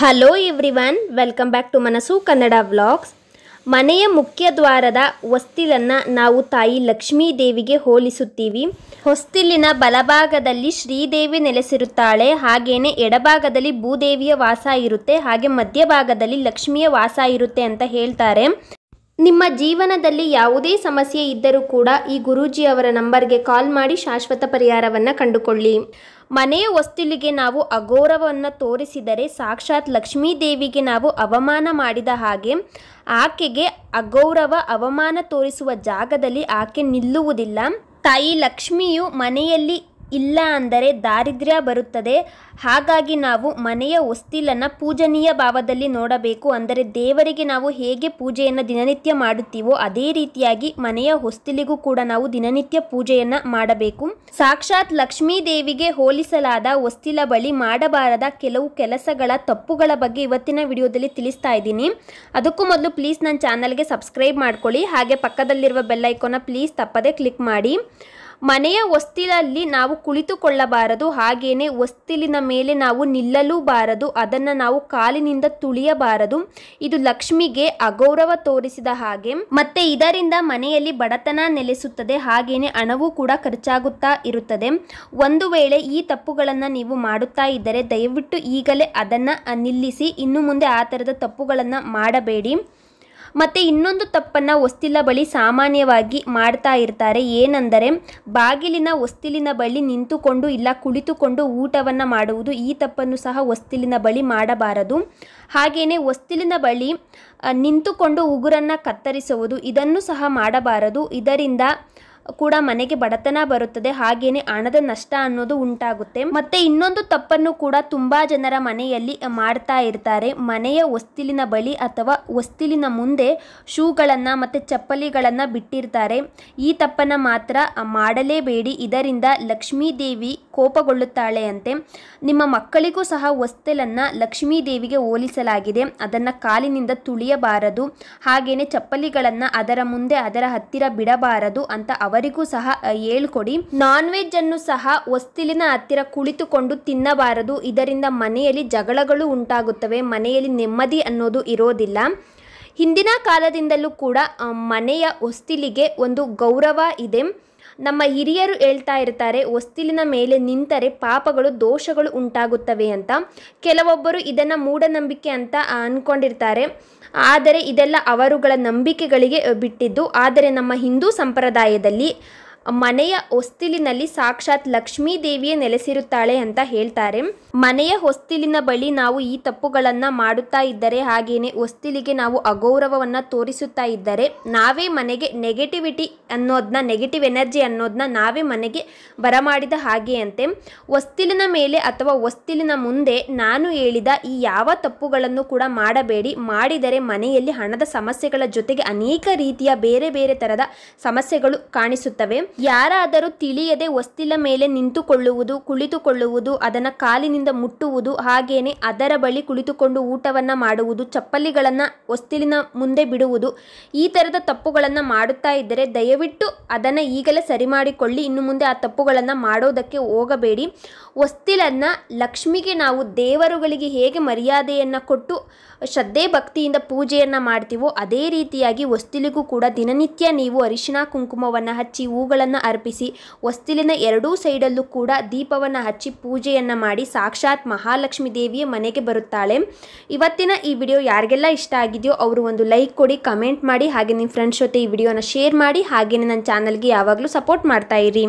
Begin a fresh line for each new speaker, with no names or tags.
hello everyone welcome back to Manasu Kannada vlogs ಮನೆಯ ಮುಖ್ಯ ದ್ವಾರದ ಹೊಸ್ತಿಲನ್ನು ನಾವು ತಾಯಿ ಲಕ್ಷ್ಮೀ ದೇವಿಗೆ ಹೋಲಿಸುತ್ತೀವಿ ಹೊಸ್ತಿಲಿನ ಬಲಭಾಗದಲ್ಲಿ ಶ್ರೀದೇವಿ ನೆಲೆಸಿರುತ್ತಾಳೆ ಹಾಗೆಯೇ ಎಡಭಾಗದಲ್ಲಿ ಭೂದೇವಿಯ ವಾಸ ಇರುತ್ತೆ ಹಾಗೆ ಮಧ್ಯಭಾಗದಲ್ಲಿ ಲಕ್ಷ್ಮಿಯ ವಾಸ ಇರುತ್ತೆ ಅಂತ ಹೇಳ್ತಾರೆ ನಿಮ್ಮ ಜೀವನದಲ್ಲಿ ಯಾವುದೇ ಸಮಸ್ಯೆ ಇದ್ದರೂ ಕೂಡ ಈ ಅವರ ನಂಬರ್ಗೆ ಕಾಲ್ ಮಾಡಿ ಶಾಶ್ವತ ಪರಿಹಾರವನ್ನು ಕಂಡುಕೊಳ್ಳಿ ಮನೆಯ ವಸ್ತುಲಿಗೆ ನಾವು ಅಗೌರವವನ್ನು ತೋರಿಸಿದರೆ ಸಾಕ್ಷಾತ್ ಲಕ್ಷ್ಮೀ ದೇವಿಗೆ ನಾವು ಅವಮಾನ ಮಾಡಿದ ಹಾಗೆ ಆಕೆಗೆ ಅಗೌರವ ಅವಮಾನ ತೋರಿಸುವ ಜಾಗದಲ್ಲಿ ಆಕೆ ನಿಲ್ಲುವುದಿಲ್ಲ ತಾಯಿ ಲಕ್ಷ್ಮಿಯು ಮನೆಯಲ್ಲಿ ಇಲ್ಲ ಅಂದರೆ ದಾರಿದ್ರ್ಯ ಬರುತ್ತದೆ ಹಾಗಾಗಿ ನಾವು ಮನೆಯ ಹೊಸ್ತಿಲನ್ನು ಪೂಜನೀಯ ಭಾವದಲ್ಲಿ ನೋಡಬೇಕು ಅಂದರೆ ದೇವರಿಗೆ ನಾವು ಹೇಗೆ ಪೂಜೆಯನ್ನು ದಿನನಿತ್ಯ ಮಾಡುತ್ತೀವೋ ಅದೇ ರೀತಿಯಾಗಿ ಮನೆಯ ಹೊಸ್ತಿಲಿಗೂ ಕೂಡ ನಾವು ದಿನನಿತ್ಯ ಪೂಜೆಯನ್ನು ಮಾಡಬೇಕು ಸಾಕ್ಷಾತ್ ಲಕ್ಷ್ಮೀ ದೇವಿಗೆ ಹೋಲಿಸಲಾದ ಹೊಸ್ತಿಲ ಬಳಿ ಮಾಡಬಾರದ ಕೆಲವು ಕೆಲಸಗಳ ತಪ್ಪುಗಳ ಬಗ್ಗೆ ಇವತ್ತಿನ ವಿಡಿಯೋದಲ್ಲಿ ತಿಳಿಸ್ತಾ ಇದ್ದೀನಿ ಅದಕ್ಕೂ ಮೊದಲು ಪ್ಲೀಸ್ ನನ್ನ ಚಾನಲ್ಗೆ ಸಬ್ಸ್ಕ್ರೈಬ್ ಮಾಡ್ಕೊಳ್ಳಿ ಹಾಗೆ ಪಕ್ಕದಲ್ಲಿರುವ ಬೆಲ್ಲೈಕೋನ ಪ್ಲೀಸ್ ತಪ್ಪದೇ ಕ್ಲಿಕ್ ಮಾಡಿ ಮನೆಯ ಹೊಸ್ತಿಲಲ್ಲಿ ನಾವು ಕುಳಿತುಕೊಳ್ಳಬಾರದು ಹಾಗೇನೆ ಹೊಸ್ತಿಲಿನ ಮೇಲೆ ನಾವು ನಿಲ್ಲಲೂಬಾರದು ಅದನ್ನು ನಾವು ಕಾಲಿನಿಂದ ತುಳಿಯಬಾರದು ಇದು ಲಕ್ಷ್ಮಿಗೆ ಅಗೌರವ ತೋರಿಸಿದ ಹಾಗೆ ಮತ್ತೆ ಇದರಿಂದ ಮನೆಯಲ್ಲಿ ಬಡತನ ನೆಲೆಸುತ್ತದೆ ಹಾಗೇನೆ ಹಣವೂ ಕೂಡ ಖರ್ಚಾಗುತ್ತಾ ಇರುತ್ತದೆ ಒಂದು ವೇಳೆ ಈ ತಪ್ಪುಗಳನ್ನು ನೀವು ಮಾಡುತ್ತಾ ಇದ್ದರೆ ದಯವಿಟ್ಟು ಈಗಲೇ ಅದನ್ನು ನಿಲ್ಲಿಸಿ ಇನ್ನು ಮುಂದೆ ಆ ಥರದ ತಪ್ಪುಗಳನ್ನು ಮಾಡಬೇಡಿ ಮತ್ತು ಇನ್ನೊಂದು ತಪ್ಪನ್ನು ಹೊಸ್ತಿಲ ಬಳಿ ಸಾಮಾನ್ಯವಾಗಿ ಮಾಡ್ತಾ ಇರ್ತಾರೆ ಏನೆಂದರೆ ಬಾಗಿಲಿನ ಹೊಸ್ತಿಲಿನ ಬಳಿ ನಿಂತುಕೊಂಡು ಇಲ್ಲ ಕುಳಿತುಕೊಂಡು ಊಟವನ್ನು ಮಾಡುವುದು ಈ ತಪ್ಪನ್ನು ಸಹ ಹೊಸ್ತಿಲಿನ ಬಳಿ ಮಾಡಬಾರದು ಹಾಗೆಯೇ ಹೊಸ್ತಿಲಿನ ಬಳಿ ನಿಂತುಕೊಂಡು ಉಗುರನ್ನು ಕತ್ತರಿಸುವುದು ಇದನ್ನು ಸಹ ಮಾಡಬಾರದು ಇದರಿಂದ ಕೂಡ ಮನೆಗೆ ಬಡತನ ಬರುತ್ತದೆ ಹಾಗೇನೆ ಹಣದ ನಷ್ಟ ಅನ್ನೋದು ಉಂಟಾಗುತ್ತೆ ಮತ್ತೆ ಇನ್ನೊಂದು ತಪ್ಪನ್ನು ಕೂಡ ತುಂಬಾ ಜನರ ಮನೆಯಲ್ಲಿ ಮಾಡ್ತಾ ಇರ್ತಾರೆ ಮನೆಯ ವಸ್ತಿಲಿನ ಬಳಿ ಅಥವಾ ಹೊಸ್ತಿಲಿನ ಮುಂದೆ ಶೂಗಳನ್ನು ಮತ್ತೆ ಚಪ್ಪಲಿಗಳನ್ನು ಬಿಟ್ಟಿರ್ತಾರೆ ಈ ತಪ್ಪನ್ನು ಮಾತ್ರ ಮಾಡಲೇಬೇಡಿ ಇದರಿಂದ ಲಕ್ಷ್ಮೀ ದೇವಿ ಕೋಪಗೊಳ್ಳುತ್ತಾಳೆಯಂತೆ ಅಂತೆ ನಿಮ್ಮ ಮಕ್ಕಳಿಗೂ ಸಹ ಹೊಸ್ತೆಲನ್ನು ಲಕ್ಷ್ಮೀ ದೇವಿಗೆ ಹೋಲಿಸಲಾಗಿದೆ ಅದನ್ನು ಕಾಲಿನಿಂದ ತುಳಿಯಬಾರದು ಹಾಗೆಯೇ ಚಪ್ಪಲಿಗಳನ್ನು ಅದರ ಮುಂದೆ ಅದರ ಹತ್ತಿರ ಬಿಡಬಾರದು ಅಂತ ಅವರಿಗೂ ಸಹ ಹೇಳ್ಕೊಡಿ ನಾನ್ ವೆಜ್ ಅನ್ನು ಸಹ ಹೊಸ್ತಿಲಿನ ಹತ್ತಿರ ಕುಳಿತುಕೊಂಡು ತಿನ್ನಬಾರದು ಇದರಿಂದ ಮನೆಯಲ್ಲಿ ಜಗಳಗಳು ಉಂಟಾಗುತ್ತವೆ ಮನೆಯಲ್ಲಿ ನೆಮ್ಮದಿ ಅನ್ನೋದು ಇರೋದಿಲ್ಲ ಹಿಂದಿನ ಕಾಲದಿಂದಲೂ ಕೂಡ ಮನೆಯ ಹೊಸ್ತಿಲಿಗೆ ಒಂದು ಗೌರವ ಇದೆ ನಮ್ಮ ಹಿರಿಯರು ಹೇಳ್ತಾ ಇರ್ತಾರೆ ಹೊಸ್ತಿಲಿನ ಮೇಲೆ ನಿಂತರೆ ಪಾಪಗಳು ದೋಷಗಳು ಉಂಟಾಗುತ್ತವೆ ಅಂತ ಕೆಲವೊಬ್ಬರು ಇದನ್ನು ಮೂಢನಂಬಿಕೆ ಅಂತ ಅಂದ್ಕೊಂಡಿರ್ತಾರೆ ಆದರೆ ಇದೆಲ್ಲ ಅವರುಗಳ ನಂಬಿಕೆಗಳಿಗೆ ಬಿಟ್ಟಿದ್ದು ಆದರೆ ನಮ್ಮ ಹಿಂದೂ ಸಂಪ್ರದಾಯದಲ್ಲಿ ಮನೆಯ ಹೊಸ್ತಿಲಿನಲ್ಲಿ ಸಾಕ್ಷಾತ್ ಲಕ್ಷ್ಮೀ ದೇವಿಯೇ ನೆಲೆಸಿರುತ್ತಾಳೆ ಅಂತ ಹೇಳ್ತಾರೆ ಮನೆಯ ಹೊಸ್ತಿಲಿನ ಬಳಿ ನಾವು ಈ ತಪ್ಪುಗಳನ್ನು ಮಾಡುತ್ತಾ ಇದ್ದರೆ ಹಾಗೆಯೇ ಹೊಸ್ತಿಲಿಗೆ ನಾವು ಅಗೌರವವನ್ನ ತೋರಿಸುತ್ತಾ ಇದ್ದರೆ ನಾವೇ ಮನೆಗೆ ನೆಗೆಟಿವಿಟಿ ಅನ್ನೋದನ್ನ ನೆಗೆಟಿವ್ ಎನರ್ಜಿ ಅನ್ನೋದನ್ನ ನಾವೇ ಮನೆಗೆ ಬರಮಾಡಿದ ಹಾಗೆಯಂತೆ ಹೊಸ್ತಿಲಿನ ಮೇಲೆ ಅಥವಾ ಹೊಸ್ತಿಲಿನ ಮುಂದೆ ನಾನು ಹೇಳಿದ ಈ ಯಾವ ತಪ್ಪುಗಳನ್ನು ಕೂಡ ಮಾಡಬೇಡಿ ಮಾಡಿದರೆ ಮನೆಯಲ್ಲಿ ಹಣದ ಸಮಸ್ಯೆಗಳ ಜೊತೆಗೆ ಅನೇಕ ರೀತಿಯ ಬೇರೆ ಬೇರೆ ಥರದ ಸಮಸ್ಯೆಗಳು ಕಾಣಿಸುತ್ತವೆ ಯಾರಾದರೂ ತಿಳಿಯದೆ ವಸ್ತಿಲ ಮೇಲೆ ನಿಂತುಕೊಳ್ಳುವುದು ಕುಳಿತುಕೊಳ್ಳುವುದು ಅದನ್ನು ಕಾಲಿನಿಂದ ಮುಟ್ಟುವುದು ಹಾಗೇನೆ ಅದರ ಬಳಿ ಕುಳಿತುಕೊಂಡು ಊಟವನ್ನು ಮಾಡುವುದು ಚಪ್ಪಲಿಗಳನ್ನು ವಸ್ತಿಲಿನ ಮುಂದೆ ಬಿಡುವುದು ಈ ಥರದ ತಪ್ಪುಗಳನ್ನು ಮಾಡುತ್ತಾ ಇದ್ದರೆ ದಯವಿಟ್ಟು ಅದನ್ನು ಈಗಲೇ ಸರಿ ಮಾಡಿಕೊಳ್ಳಿ ಇನ್ನು ಮುಂದೆ ಆ ತಪ್ಪುಗಳನ್ನು ಮಾಡೋದಕ್ಕೆ ಹೋಗಬೇಡಿ ಹೊಸ್ತಿಲನ್ನು ಲಕ್ಷ್ಮಿಗೆ ನಾವು ದೇವರುಗಳಿಗೆ ಹೇಗೆ ಮರ್ಯಾದೆಯನ್ನು ಕೊಟ್ಟು ಶ್ರದ್ಧೆ ಭಕ್ತಿಯಿಂದ ಪೂಜೆಯನ್ನು ಮಾಡ್ತೀವೋ ಅದೇ ರೀತಿಯಾಗಿ ವಸ್ತಿಲಿಗೂ ಕೂಡ ದಿನನಿತ್ಯ ನೀವು ಅರಿಶಿಣ ಕುಂಕುಮವನ್ನು ಹಚ್ಚಿ ಹೂಗಳನ್ನು ಹೂಗಳನ್ನು ಅರ್ಪಿಸಿ ಹೊಸ್ತಿಲಿನ ಎರಡೂ ಸೈಡಲ್ಲೂ ಕೂಡ ದೀಪವನ್ನು ಹಚ್ಚಿ ಪೂಜೆಯನ್ನು ಮಾಡಿ ಸಾಕ್ಷಾತ್ ಮಹಾಲಕ್ಷ್ಮೀ ದೇವಿಯ ಮನೆಗೆ ಬರುತ್ತಾಳೆ ಇವತ್ತಿನ ಈ ವಿಡಿಯೋ ಯಾರಿಗೆಲ್ಲ ಇಷ್ಟ ಆಗಿದೆಯೋ ಅವರು ಒಂದು ಲೈಕ್ ಕೊಡಿ ಕಮೆಂಟ್ ಮಾಡಿ ಹಾಗೆ ನಿಮ್ಮ ಫ್ರೆಂಡ್ಸ್ ಜೊತೆ ಈ ವಿಡಿಯೋನ ಶೇರ್ ಮಾಡಿ ಹಾಗೆಯೇ ನನ್ನ ಚಾನಲ್ಗೆ ಯಾವಾಗಲೂ ಸಪೋರ್ಟ್ ಮಾಡ್ತಾ ಇರಿ